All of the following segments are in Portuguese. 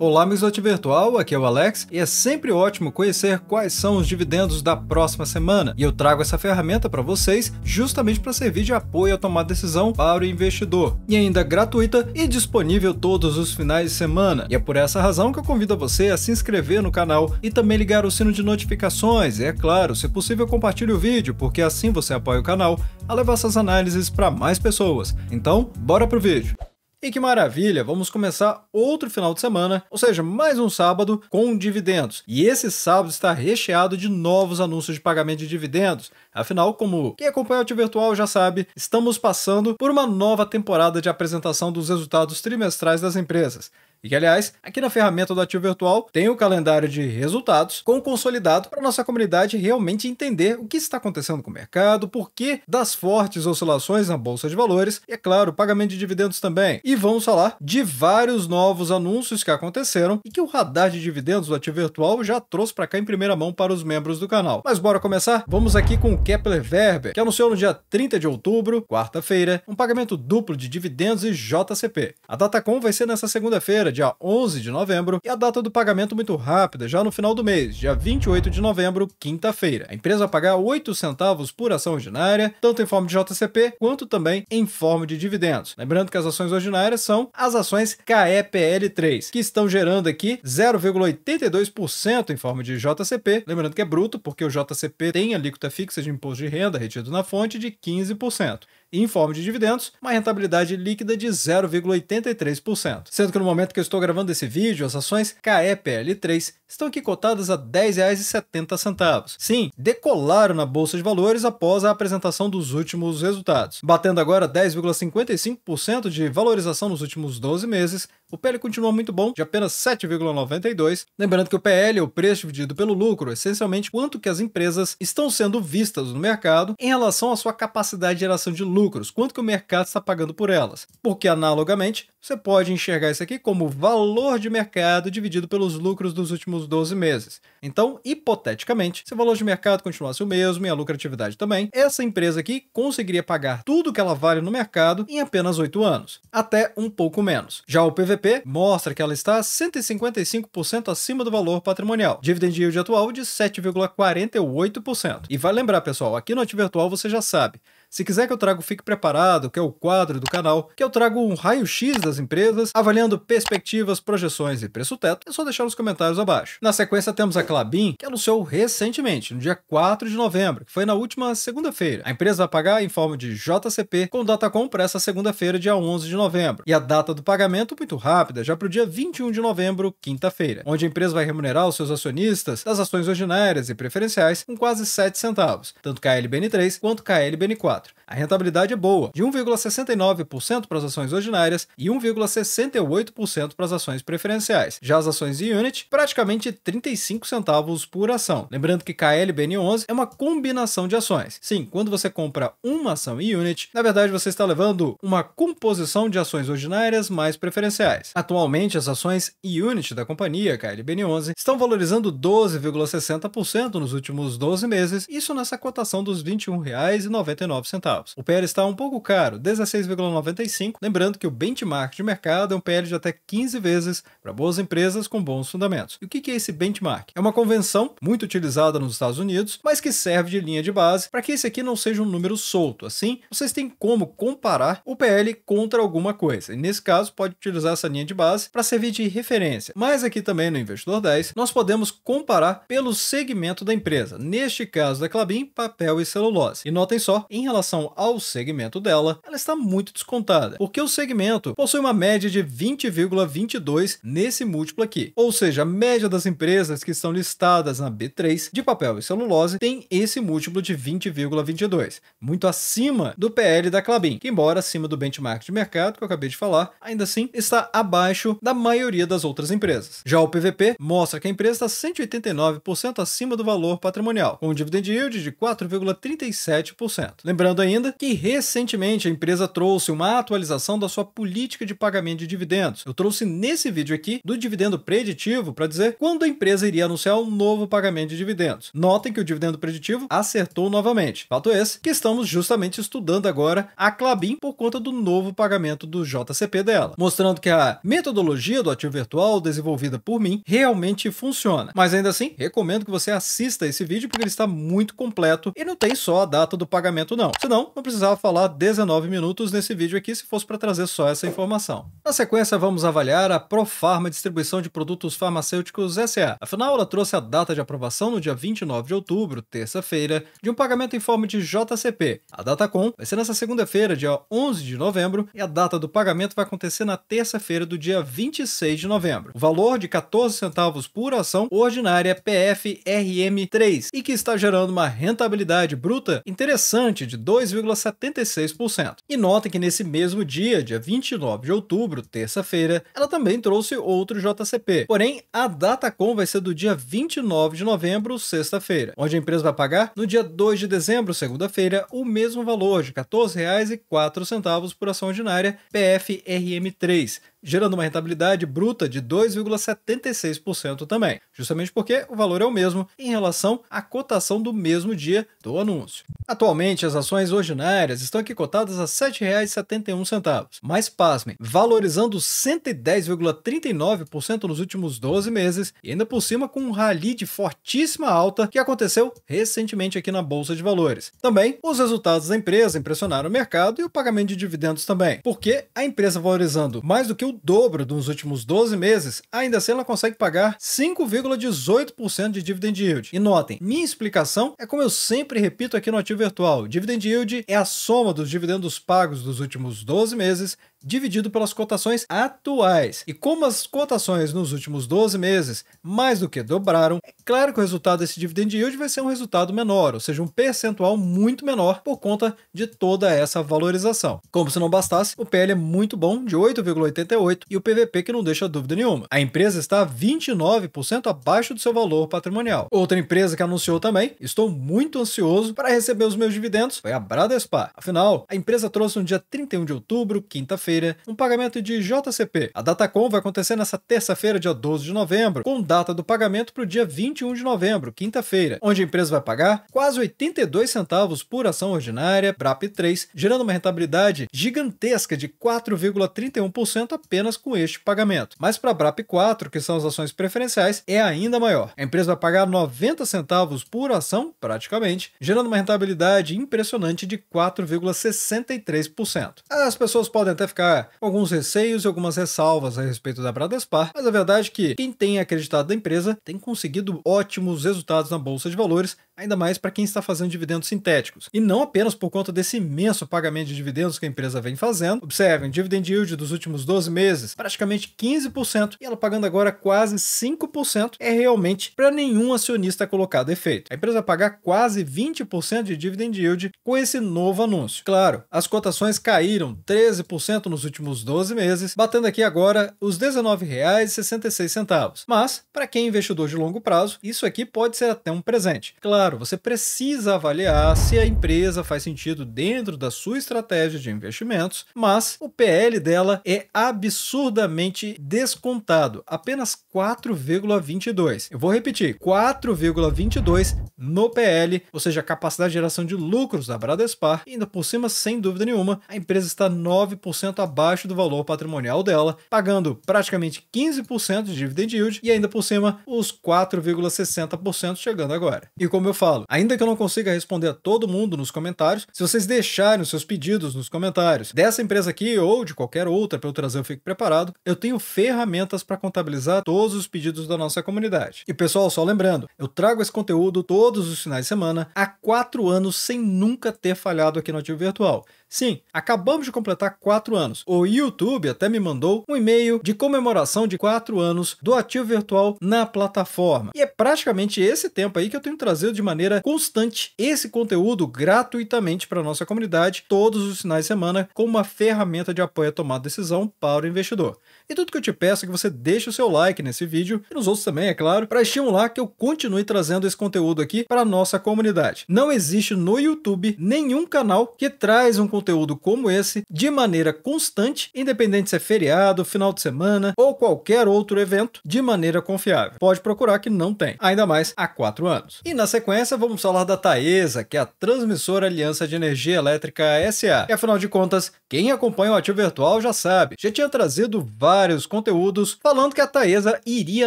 Olá, amigos do Virtual, aqui é o Alex e é sempre ótimo conhecer quais são os dividendos da próxima semana. E eu trago essa ferramenta para vocês justamente para servir de apoio a tomar decisão para o investidor. E ainda gratuita e disponível todos os finais de semana. E é por essa razão que eu convido você a se inscrever no canal e também ligar o sino de notificações. E é claro, se possível, compartilhe o vídeo, porque assim você apoia o canal a levar essas análises para mais pessoas. Então, bora pro vídeo. E que maravilha, vamos começar outro final de semana, ou seja, mais um sábado com dividendos. E esse sábado está recheado de novos anúncios de pagamento de dividendos. Afinal, como quem acompanha o Arte Virtual já sabe, estamos passando por uma nova temporada de apresentação dos resultados trimestrais das empresas. E que, aliás, aqui na ferramenta do Ativo Virtual tem o calendário de resultados com consolidado para nossa comunidade realmente entender o que está acontecendo com o mercado, por que das fortes oscilações na bolsa de valores e, é claro, pagamento de dividendos também. E vamos falar de vários novos anúncios que aconteceram e que o radar de dividendos do Ativo Virtual já trouxe para cá em primeira mão para os membros do canal. Mas bora começar? Vamos aqui com o Kepler Verber, que anunciou no dia 30 de outubro, quarta-feira, um pagamento duplo de dividendos e JCP. A data com vai ser nessa segunda-feira quinta-feira, dia 11 de novembro, e a data do pagamento muito rápida, já no final do mês, dia 28 de novembro, quinta-feira. A empresa pagar 8 centavos por ação ordinária, tanto em forma de JCP quanto também em forma de dividendos. Lembrando que as ações ordinárias são as ações KEPL3, que estão gerando aqui 0,82% em forma de JCP, lembrando que é bruto, porque o JCP tem alíquota fixa de imposto de renda retido na fonte de 15% e, em forma de dividendos, uma rentabilidade líquida de 0,83%. Sendo que no momento que eu estou gravando esse vídeo, as ações KEPL3 estão aqui cotadas a R$ 10,70. Sim, decolaram na bolsa de valores após a apresentação dos últimos resultados. Batendo agora 10,55% de valorização nos últimos 12 meses, o PL continua muito bom, de apenas 7,92. Lembrando que o PL é o preço dividido pelo lucro, é essencialmente quanto que as empresas estão sendo vistas no mercado em relação à sua capacidade de geração de lucros, quanto que o mercado está pagando por elas. Porque, analogamente, você pode enxergar isso aqui como valor de mercado dividido pelos lucros dos últimos 12 meses. Então, hipoteticamente, se o valor de mercado continuasse o mesmo e a lucratividade também, essa empresa aqui conseguiria pagar tudo que ela vale no mercado em apenas 8 anos, até um pouco menos. Já o PVP mostra que ela está 155% acima do valor patrimonial, dividend yield atual de 7,48%. E vai lembrar, pessoal, aqui no ativo virtual você já sabe, se quiser que eu traga o Fique Preparado, que é o quadro do canal, que eu trago um raio-x das empresas, avaliando perspectivas, projeções e preço-teto, é só deixar nos comentários abaixo. Na sequência temos a Clabin, que anunciou recentemente, no dia 4 de novembro, que foi na última segunda-feira. A empresa vai pagar em forma de JCP, com data compra essa segunda-feira, dia 11 de novembro. E a data do pagamento, muito rápida, já para o dia 21 de novembro, quinta-feira, onde a empresa vai remunerar os seus acionistas das ações ordinárias e preferenciais com quase 7 centavos, tanto KLBN3 quanto KLBN4. 2024. A rentabilidade é boa, de 1,69% para as ações ordinárias e 1,68% para as ações preferenciais. Já as ações Unit, praticamente 35 centavos por ação. Lembrando que KLBN11 é uma combinação de ações. Sim, quando você compra uma ação Unit, na verdade você está levando uma composição de ações ordinárias mais preferenciais. Atualmente, as ações Unit da companhia KLBN11 estão valorizando 12,60% nos últimos 12 meses, isso nessa cotação dos R$ 21,99 centavos. O PL está um pouco caro, 16,95, lembrando que o benchmark de mercado é um PL de até 15 vezes para boas empresas com bons fundamentos. E o que é esse benchmark? É uma convenção muito utilizada nos Estados Unidos, mas que serve de linha de base para que esse aqui não seja um número solto. Assim, vocês têm como comparar o PL contra alguma coisa. E nesse caso, pode utilizar essa linha de base para servir de referência. Mas aqui também no Investidor 10, nós podemos comparar pelo segmento da empresa. Neste caso da Clabin, papel e celulose. E notem só, em relação relação ao segmento dela, ela está muito descontada, porque o segmento possui uma média de 20,22 nesse múltiplo aqui. Ou seja, a média das empresas que estão listadas na B3 de papel e celulose tem esse múltiplo de 20,22, muito acima do PL da Clabin, que embora acima do benchmark de mercado que eu acabei de falar, ainda assim está abaixo da maioria das outras empresas. Já o PVP mostra que a empresa está 189% acima do valor patrimonial, com um dividend yield de 4,37%. Lembrando Lembrando ainda que recentemente a empresa trouxe uma atualização da sua política de pagamento de dividendos. Eu trouxe nesse vídeo aqui do dividendo preditivo para dizer quando a empresa iria anunciar um novo pagamento de dividendos. Notem que o dividendo preditivo acertou novamente. Fato esse que estamos justamente estudando agora a Clabin por conta do novo pagamento do JCP dela, mostrando que a metodologia do ativo virtual desenvolvida por mim realmente funciona. Mas ainda assim, recomendo que você assista esse vídeo porque ele está muito completo e não tem só a data do pagamento não. Senão, não precisava falar 19 minutos nesse vídeo aqui se fosse para trazer só essa informação. Na sequência, vamos avaliar a Profarma Distribuição de Produtos Farmacêuticos SA. Afinal, ela trouxe a data de aprovação no dia 29 de outubro, terça-feira, de um pagamento em forma de JCP. A data com vai ser nessa segunda-feira, dia 11 de novembro, e a data do pagamento vai acontecer na terça-feira do dia 26 de novembro. O valor de 14 centavos por ação ordinária PFRM3 e que está gerando uma rentabilidade bruta interessante de 2,76%. E notem que nesse mesmo dia, dia 29 de outubro, terça-feira, ela também trouxe outro JCP. Porém, a data com vai ser do dia 29 de novembro, sexta-feira, onde a empresa vai pagar no dia 2 de dezembro, segunda-feira, o mesmo valor de R$ 14,04 por ação ordinária PFRM3 gerando uma rentabilidade bruta de 2,76% também, justamente porque o valor é o mesmo em relação à cotação do mesmo dia do anúncio. Atualmente, as ações ordinárias estão aqui cotadas a R$ 7,71, mas pasmem, valorizando 110,39% nos últimos 12 meses e ainda por cima com um rally de fortíssima alta que aconteceu recentemente aqui na Bolsa de Valores. Também, os resultados da empresa impressionaram o mercado e o pagamento de dividendos também, porque a empresa valorizando mais do que o dobro dos últimos 12 meses, ainda assim ela consegue pagar 5,18% de dividend yield. E notem, minha explicação é como eu sempre repito aqui no ativo virtual: dividend yield é a soma dos dividendos pagos dos últimos 12 meses dividido pelas cotações atuais. E como as cotações nos últimos 12 meses mais do que dobraram, é claro que o resultado desse dividend yield vai ser um resultado menor, ou seja, um percentual muito menor por conta de toda essa valorização. Como se não bastasse, o PL é muito bom, de 8,88, e o PVP que não deixa dúvida nenhuma. A empresa está 29% abaixo do seu valor patrimonial. Outra empresa que anunciou também, estou muito ansioso para receber os meus dividendos, foi a Bradespar. Afinal, a empresa trouxe no dia 31 de outubro, quinta-feira, terça-feira um pagamento de JCP. A Datacom vai acontecer nessa terça-feira, dia 12 de novembro, com data do pagamento para o dia 21 de novembro, quinta-feira, onde a empresa vai pagar quase 82 centavos por ação ordinária, BRAP3, gerando uma rentabilidade gigantesca de 4,31% apenas com este pagamento. Mas para a BRAP4, que são as ações preferenciais, é ainda maior. A empresa vai pagar 90 centavos por ação, praticamente, gerando uma rentabilidade impressionante de 4,63%. As pessoas podem até ficar ficar com alguns receios e algumas ressalvas a respeito da Bradespar, mas a verdade é que quem tem acreditado na empresa tem conseguido ótimos resultados na bolsa de valores ainda mais para quem está fazendo dividendos sintéticos. E não apenas por conta desse imenso pagamento de dividendos que a empresa vem fazendo. Observem, dividend yield dos últimos 12 meses, praticamente 15%, e ela pagando agora quase 5%, é realmente para nenhum acionista colocado efeito. A empresa pagar quase 20% de dividend yield com esse novo anúncio. Claro, as cotações caíram 13% nos últimos 12 meses, batendo aqui agora os R$ 19,66. Mas, para quem é investidor de longo prazo, isso aqui pode ser até um presente. Claro, claro, você precisa avaliar se a empresa faz sentido dentro da sua estratégia de investimentos, mas o PL dela é absurdamente descontado, apenas 4,22. Eu vou repetir, 4,22 no PL, ou seja, a capacidade de geração de lucros da Bradespar, ainda por cima, sem dúvida nenhuma, a empresa está 9% abaixo do valor patrimonial dela, pagando praticamente 15% de dividend yield e ainda por cima os 4,60% chegando agora. E como eu falo. Ainda que eu não consiga responder a todo mundo nos comentários, se vocês deixarem os seus pedidos nos comentários dessa empresa aqui ou de qualquer outra para eu trazer eu Fique Preparado, eu tenho ferramentas para contabilizar todos os pedidos da nossa comunidade. E pessoal, só lembrando, eu trago esse conteúdo todos os finais de semana há quatro anos sem nunca ter falhado aqui no Ativo Virtual. Sim, acabamos de completar 4 anos. O YouTube até me mandou um e-mail de comemoração de 4 anos do ativo virtual na plataforma. E é praticamente esse tempo aí que eu tenho trazido de maneira constante esse conteúdo gratuitamente para nossa comunidade todos os finais de semana como uma ferramenta de apoio à tomada de decisão para o investidor. E tudo que eu te peço é que você deixe o seu like nesse vídeo e nos outros também, é claro, para estimular que eu continue trazendo esse conteúdo aqui para nossa comunidade. Não existe no YouTube nenhum canal que traz um conteúdo como esse de maneira constante, independente se é feriado, final de semana ou qualquer outro evento, de maneira confiável. Pode procurar que não tem, ainda mais há quatro anos. E na sequência, vamos falar da Taesa, que é a Transmissora Aliança de Energia Elétrica SA. E afinal de contas, quem acompanha o Ativo Virtual já sabe, já tinha trazido vários conteúdos falando que a Taesa iria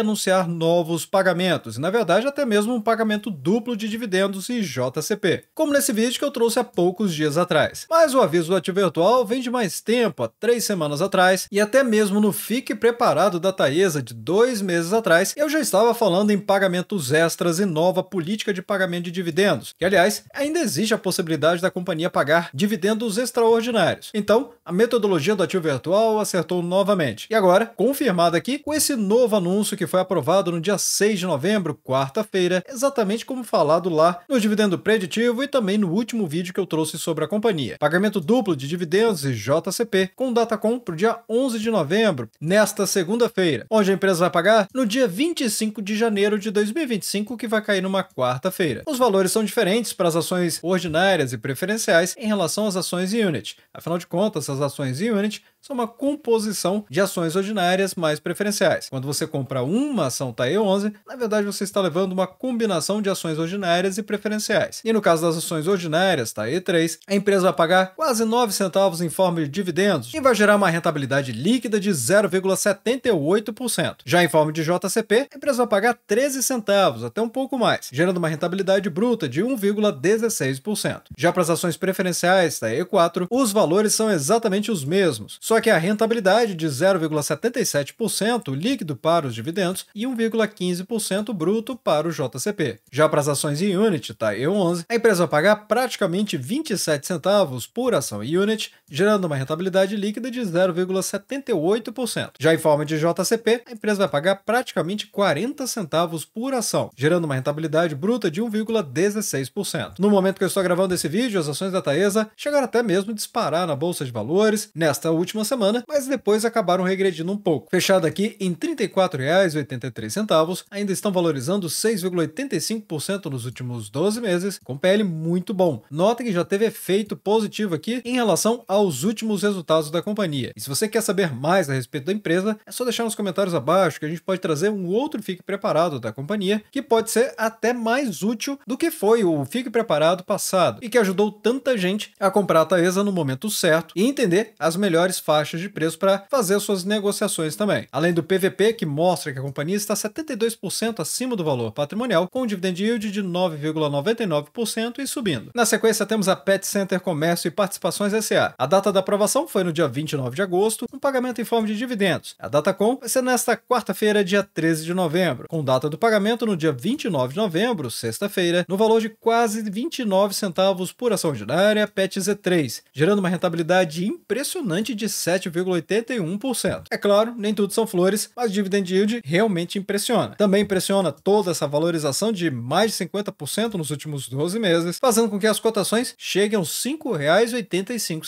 anunciar novos pagamentos, e na verdade até mesmo um pagamento duplo de dividendos e JCP, como nesse vídeo que eu trouxe há poucos dias atrás. Mas o aviso do ativo virtual vem de mais tempo, há três semanas atrás, e até mesmo no Fique Preparado da Taesa, de dois meses atrás, eu já estava falando em pagamentos extras e nova política de pagamento de dividendos, que aliás, ainda existe a possibilidade da companhia pagar dividendos extraordinários. Então, a metodologia do ativo virtual acertou novamente. E agora, confirmada aqui, com esse novo anúncio que foi aprovado no dia 6 de novembro, quarta-feira, exatamente como falado lá no dividendo preditivo e também no último vídeo que eu trouxe sobre a companhia. Pagamento pagamento duplo de dividendos e JCP, com data com para o dia 11 de novembro, nesta segunda-feira, onde a empresa vai pagar no dia 25 de janeiro de 2025, que vai cair numa quarta-feira. Os valores são diferentes para as ações ordinárias e preferenciais em relação às ações Unit. Afinal de contas, as ações Unit são é uma composição de ações ordinárias mais preferenciais. Quando você compra uma ação TAE 11, na verdade você está levando uma combinação de ações ordinárias e preferenciais. E no caso das ações ordinárias, TAE 3, a empresa vai pagar quase 9 centavos em forma de dividendos e vai gerar uma rentabilidade líquida de 0,78%. Já em forma de JCP, a empresa vai pagar 13 centavos, até um pouco mais, gerando uma rentabilidade bruta de 1,16%. Já para as ações preferenciais TAE 4, os valores são exatamente os mesmos, só que a rentabilidade de 0,77% líquido para os dividendos e 1,15% bruto para o JCP. Já para as ações em Unit, tá e 11 a empresa vai pagar praticamente 27 centavos por ação em Unit, gerando uma rentabilidade líquida de 0,78%. Já em forma de JCP, a empresa vai pagar praticamente 40 centavos por ação, gerando uma rentabilidade bruta de 1,16%. No momento que eu estou gravando esse vídeo, as ações da Taesa chegaram até mesmo a disparar na bolsa de valores nesta última uma semana, mas depois acabaram regredindo um pouco. Fechado aqui em R$ 34,83, ainda estão valorizando 6,85% nos últimos 12 meses, com PL muito bom. Nota que já teve efeito positivo aqui em relação aos últimos resultados da companhia. E se você quer saber mais a respeito da empresa, é só deixar nos comentários abaixo que a gente pode trazer um outro Fique Preparado da companhia, que pode ser até mais útil do que foi o Fique Preparado passado e que ajudou tanta gente a comprar a Taesa no momento certo e entender as melhores fases faixas de preço para fazer suas negociações também. Além do PVP, que mostra que a companhia está 72% acima do valor patrimonial, com um dividend yield de 9,99% e subindo. Na sequência, temos a Pet Center Comércio e Participações SA. A data da aprovação foi no dia 29 de agosto, com pagamento em forma de dividendos. A data com vai ser nesta quarta-feira, dia 13 de novembro, com data do pagamento no dia 29 de novembro, sexta-feira, no valor de quase 29 centavos por ação ordinária PET Z3, gerando uma rentabilidade impressionante de 7,81%. É claro, nem tudo são flores, mas dividend yield realmente impressiona. Também impressiona toda essa valorização de mais de 50% nos últimos 12 meses, fazendo com que as cotações cheguem aos R$ 5,85.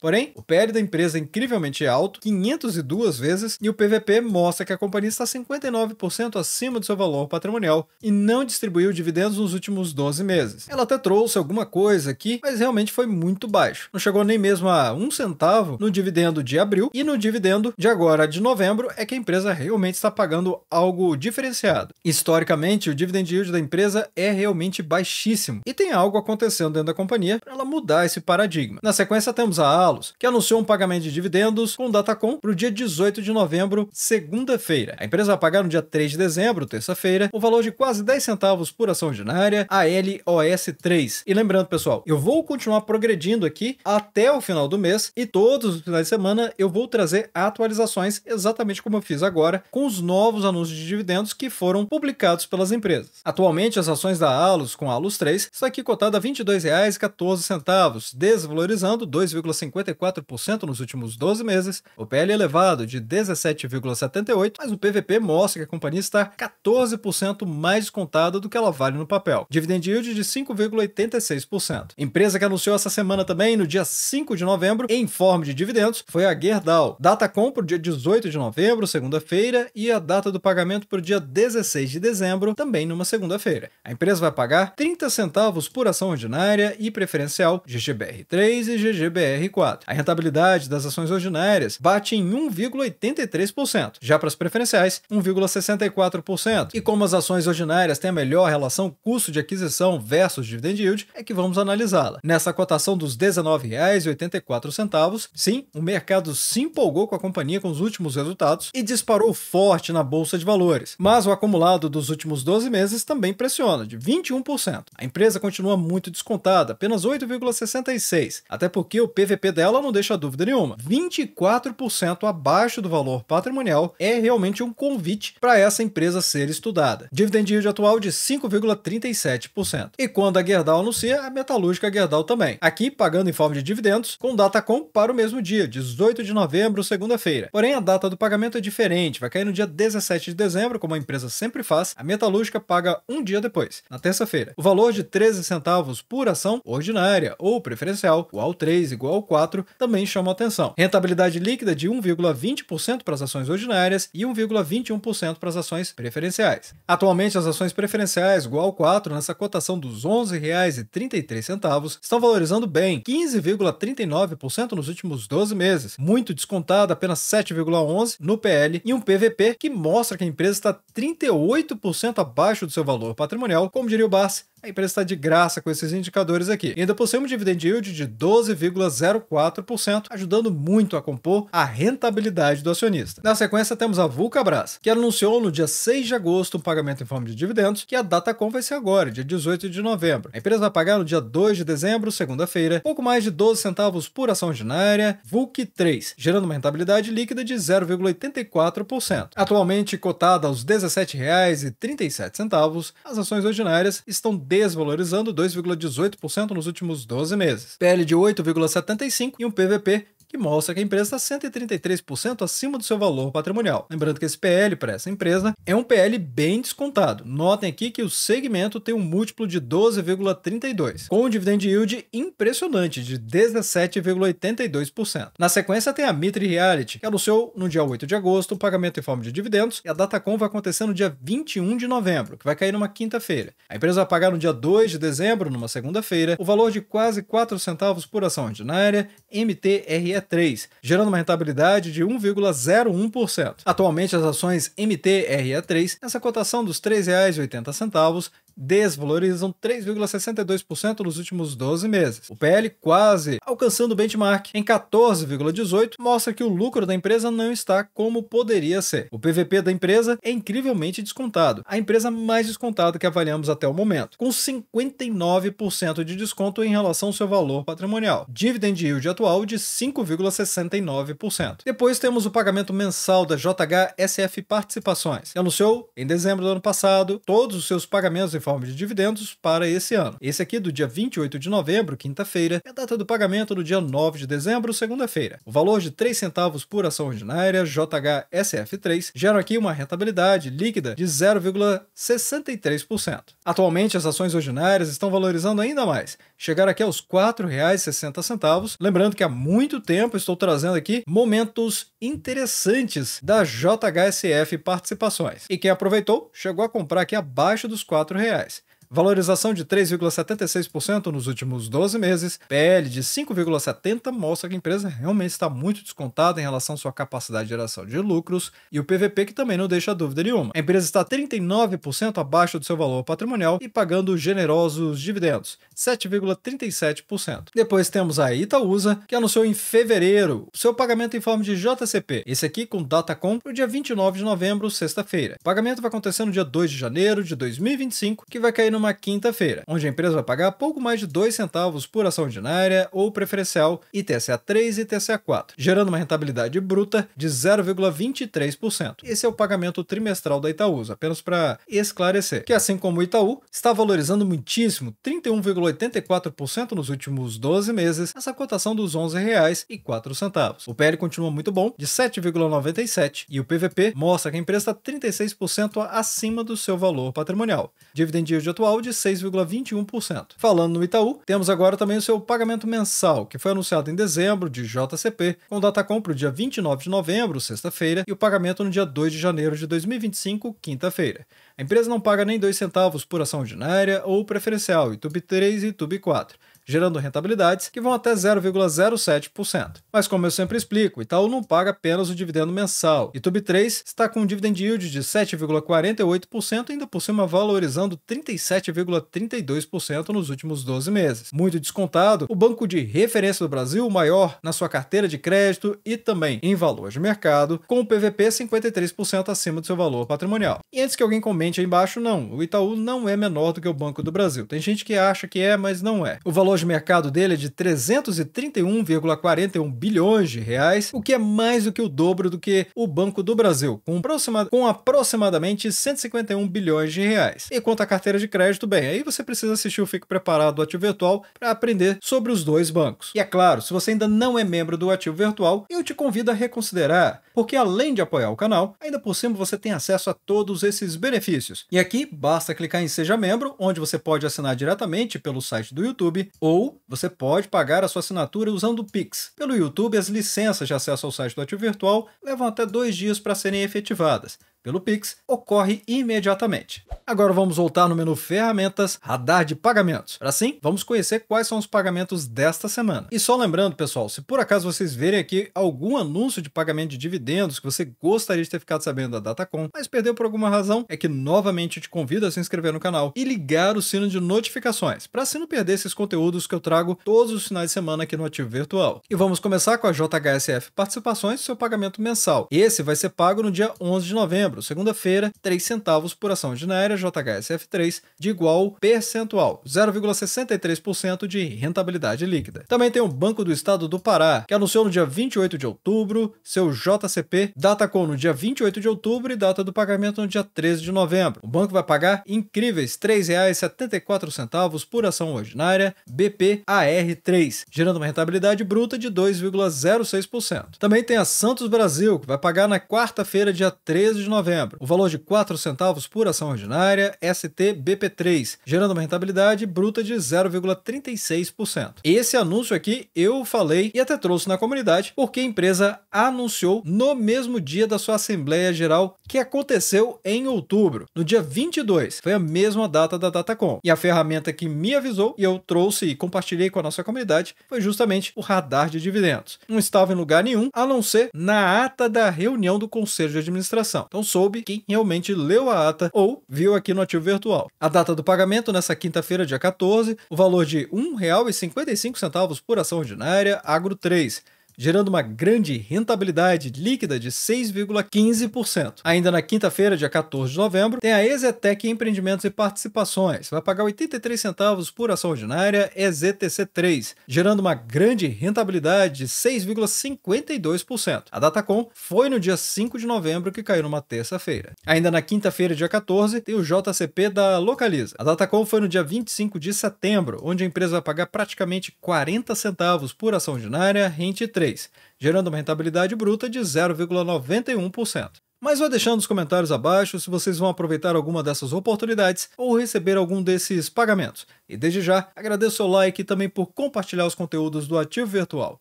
Porém, o PL da empresa é incrivelmente alto, 502 vezes, e o PVP mostra que a companhia está 59% acima do seu valor patrimonial e não distribuiu dividendos nos últimos 12 meses. Ela até trouxe alguma coisa aqui, mas realmente foi muito baixo. Não chegou nem mesmo a um centavo no dividendo dividendo de abril, e no dividendo de agora de novembro é que a empresa realmente está pagando algo diferenciado. Historicamente, o dividend yield da empresa é realmente baixíssimo e tem algo acontecendo dentro da companhia para ela mudar esse paradigma. Na sequência, temos a Alus, que anunciou um pagamento de dividendos com Datacom para o dia 18 de novembro, segunda-feira. A empresa vai pagar no dia 3 de dezembro, terça-feira, o valor de quase 10 centavos por ação ordinária, a LOS3. E lembrando, pessoal, eu vou continuar progredindo aqui até o final do mês e todos os finais de semana semana eu vou trazer atualizações, exatamente como eu fiz agora, com os novos anúncios de dividendos que foram publicados pelas empresas. Atualmente, as ações da Alus com a Alus 3 está aqui cotada a R$ 22,14, desvalorizando 2,54% nos últimos 12 meses, o PL elevado de 17,78, mas o PVP mostra que a companhia está 14% mais contada do que ela vale no papel. Dividend yield de 5,86%. Empresa que anunciou essa semana também, no dia 5 de novembro, em forma de dividendos, foi a Gerdau. Data compra o dia 18 de novembro, segunda-feira, e a data do pagamento para o dia 16 de dezembro, também numa segunda-feira. A empresa vai pagar 30 centavos por ação ordinária e preferencial GGBR3 e GGBR4. A rentabilidade das ações ordinárias bate em 1,83%, já para as preferenciais, 1,64%. E como as ações ordinárias têm a melhor relação custo de aquisição versus dividend yield, é que vamos analisá-la. Nessa cotação dos R$19,84, sim, o mercado mercado se empolgou com a companhia com os últimos resultados e disparou forte na bolsa de valores. Mas o acumulado dos últimos 12 meses também pressiona, de 21%. A empresa continua muito descontada, apenas 8,66, até porque o PVP dela não deixa dúvida nenhuma. 24% abaixo do valor patrimonial é realmente um convite para essa empresa ser estudada. Dividend yield atual de 5,37%. E quando a Gerdau anuncia, a metalúrgica Gerdau também. Aqui pagando em forma de dividendos, com data com para o mesmo dia, 18 18 de novembro, segunda-feira. Porém, a data do pagamento é diferente, vai cair no dia 17 de dezembro, como a empresa sempre faz, a metalúrgica paga um dia depois, na terça-feira. O valor de 13 centavos por ação ordinária ou preferencial, igual 3, igual 4, também chama atenção. Rentabilidade líquida de 1,20% para as ações ordinárias e 1,21% para as ações preferenciais. Atualmente, as ações preferenciais, igual 4, nessa cotação dos R$ 11,33, estão valorizando bem, 15,39% nos últimos 12 meses muito descontado, apenas 7,11 no PL, e um PVP que mostra que a empresa está 38% abaixo do seu valor patrimonial, como diria o Barsi, a empresa está de graça com esses indicadores aqui. E ainda possui um dividend yield de 12,04%, ajudando muito a compor a rentabilidade do acionista. Na sequência, temos a Vulcabras, que anunciou no dia 6 de agosto um pagamento em forma de dividendos, que a data com vai ser agora, dia 18 de novembro. A empresa vai pagar no dia 2 de dezembro, segunda-feira, pouco mais de 12 centavos por ação ordinária, VUC 3, gerando uma rentabilidade líquida de 0,84%. Atualmente cotada aos R$ 17,37, as ações ordinárias estão desvalorizando 2,18% nos últimos 12 meses, PL de 8,75% e um PVP que mostra que a empresa está 133% acima do seu valor patrimonial. Lembrando que esse PL para essa empresa é um PL bem descontado. Notem aqui que o segmento tem um múltiplo de 12,32, com um dividend yield impressionante de 17,82%. Na sequência tem a Mitre Reality, que anunciou no dia 8 de agosto o pagamento em forma de dividendos, e a Datacom vai acontecer no dia 21 de novembro, que vai cair numa quinta-feira. A empresa vai pagar no dia 2 de dezembro, numa segunda-feira, o valor de quase 4 centavos por ação ordinária, MTRS 3 gerando uma rentabilidade de 1,01%. Atualmente, as ações MTRE3, nessa cotação dos R$ 3,80, desvalorizam 3,62% nos últimos 12 meses. O PL quase alcançando o benchmark em 14,18 mostra que o lucro da empresa não está como poderia ser. O PVP da empresa é incrivelmente descontado, a empresa mais descontada que avaliamos até o momento, com 59% de desconto em relação ao seu valor patrimonial. Dividend yield atual de 5,69%. Depois temos o pagamento mensal da JHSF Participações, que anunciou em dezembro do ano passado todos os seus pagamentos em forma de dividendos para esse ano. Esse aqui, do dia 28 de novembro, quinta-feira, é a data do pagamento no dia 9 de dezembro, segunda-feira. O valor de 3 centavos por ação ordinária, JHSF3, geram aqui uma rentabilidade líquida de 0,63%. Atualmente, as ações ordinárias estão valorizando ainda mais, chegaram aqui aos R$ 4,60. Lembrando que há muito tempo estou trazendo aqui momentos interessantes da JHSF Participações. E quem aproveitou chegou a comprar aqui abaixo dos R$ 4,00 players Valorização de 3,76% nos últimos 12 meses, PL de 5,70% mostra que a empresa realmente está muito descontada em relação à sua capacidade de geração de lucros e o PVP que também não deixa dúvida nenhuma. A empresa está 39% abaixo do seu valor patrimonial e pagando generosos dividendos, 7,37%. Depois temos a Itaúsa, que anunciou em fevereiro seu pagamento em forma de JCP, esse aqui com data com no dia 29 de novembro, sexta-feira. O pagamento vai acontecer no dia 2 de janeiro de 2025, que vai cair no uma quinta-feira, onde a empresa vai pagar pouco mais de dois centavos por ação ordinária ou preferencial e TSA 3 e TSA 4, gerando uma rentabilidade bruta de 0,23%. Esse é o pagamento trimestral da Itaúsa, apenas para esclarecer, que assim como o Itaú, está valorizando muitíssimo, 31,84% nos últimos 12 meses, essa cotação dos R$ 11,04. O PL continua muito bom, de 7,97, e o PVP mostra que a empresa está 36% acima do seu valor patrimonial. Dividend yield atual anual de 6,21%. Falando no Itaú, temos agora também o seu pagamento mensal, que foi anunciado em dezembro de JCP, com data compra dia 29 de novembro, sexta-feira, e o pagamento no dia 2 de janeiro de 2025, quinta-feira. A empresa não paga nem dois centavos por ação ordinária ou preferencial, tube 3 e tube 4 gerando rentabilidades que vão até 0,07%. Mas como eu sempre explico, Itaú não paga apenas o dividendo mensal. Itub 3 está com um dividend yield de 7,48%, ainda por cima valorizando 37,32% nos últimos 12 meses. Muito descontado, o banco de referência do Brasil, maior na sua carteira de crédito e também em valor de mercado, com o PVP 53% acima do seu valor patrimonial. E antes que alguém comente aí embaixo, não, o Itaú não é menor do que o Banco do Brasil. Tem gente que acha que é, mas não é. O valor de mercado dele é de 331,41 bilhões de reais, o que é mais do que o dobro do que o Banco do Brasil, com, aproxima com aproximadamente 151 bilhões de reais. E quanto à carteira de crédito, bem, aí você precisa assistir o Fique Preparado do Ativo Virtual para aprender sobre os dois bancos. E é claro, se você ainda não é membro do Ativo Virtual, eu te convido a reconsiderar, porque além de apoiar o canal, ainda por cima você tem acesso a todos esses benefícios. E aqui basta clicar em Seja Membro, onde você pode assinar diretamente pelo site do YouTube ou ou você pode pagar a sua assinatura usando o Pix. Pelo YouTube, as licenças de acesso ao site do Ativo Virtual levam até dois dias para serem efetivadas pelo Pix ocorre imediatamente. Agora vamos voltar no menu Ferramentas, Radar de Pagamentos. Para sim, vamos conhecer quais são os pagamentos desta semana. E só lembrando, pessoal, se por acaso vocês verem aqui algum anúncio de pagamento de dividendos que você gostaria de ter ficado sabendo da Datacom, mas perdeu por alguma razão, é que novamente eu te convido a se inscrever no canal e ligar o sino de notificações, para se não perder esses conteúdos que eu trago todos os finais de semana aqui no Ativo Virtual. E vamos começar com a JHSF Participações, seu pagamento mensal. Esse vai ser pago no dia 11 de novembro dezembro, segunda-feira, 3 centavos por ação ordinária JHSF3 de igual percentual, 0,63% de rentabilidade líquida. Também tem o Banco do Estado do Pará, que anunciou no dia 28 de outubro seu JCP, data com no dia 28 de outubro e data do pagamento no dia 13 de novembro. O banco vai pagar incríveis R$ 3,74 por ação ordinária BPAR3, gerando uma rentabilidade bruta de 2,06%. Também tem a Santos Brasil, que vai pagar na quarta-feira, dia 13 de novembro novembro. O valor de 4 centavos por ação ordinária, STBP3, gerando uma rentabilidade bruta de 0,36%. Esse anúncio aqui eu falei e até trouxe na comunidade, porque a empresa anunciou no mesmo dia da sua Assembleia Geral, que aconteceu em outubro, no dia 22. Foi a mesma data da Datacom. E a ferramenta que me avisou e eu trouxe e compartilhei com a nossa comunidade foi justamente o radar de dividendos. Não estava em lugar nenhum, a não ser na ata da reunião do Conselho de Administração. Então, soube quem realmente leu a ata ou viu aqui no ativo virtual. A data do pagamento nessa quinta-feira, dia 14, o valor de R$ 1,55 por ação ordinária, Agro 3 gerando uma grande rentabilidade líquida de 6,15%. Ainda na quinta-feira, dia 14 de novembro, tem a Exetec Empreendimentos e Participações. Vai pagar 83 centavos por ação ordinária EZTC3, gerando uma grande rentabilidade de 6,52%. A Datacom foi no dia 5 de novembro, que caiu numa terça-feira. Ainda na quinta-feira, dia 14, tem o JCP da Localiza. A Datacom foi no dia 25 de setembro, onde a empresa vai pagar praticamente 40 centavos por ação ordinária rente 3. 2023, gerando uma rentabilidade bruta de 0,91%. Mas vai deixando nos comentários abaixo se vocês vão aproveitar alguma dessas oportunidades ou receber algum desses pagamentos. E desde já, agradeço o like também por compartilhar os conteúdos do Ativo Virtual.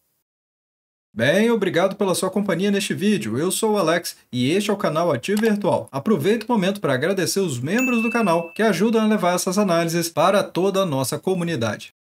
Bem, obrigado pela sua companhia neste vídeo. Eu sou o Alex e este é o canal Ativo Virtual. Aproveito o momento para agradecer os membros do canal que ajudam a levar essas análises para toda a nossa comunidade.